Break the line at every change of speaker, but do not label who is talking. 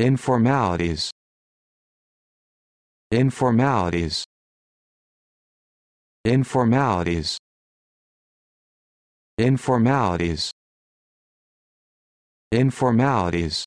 informalities informalities informalities informalities informalities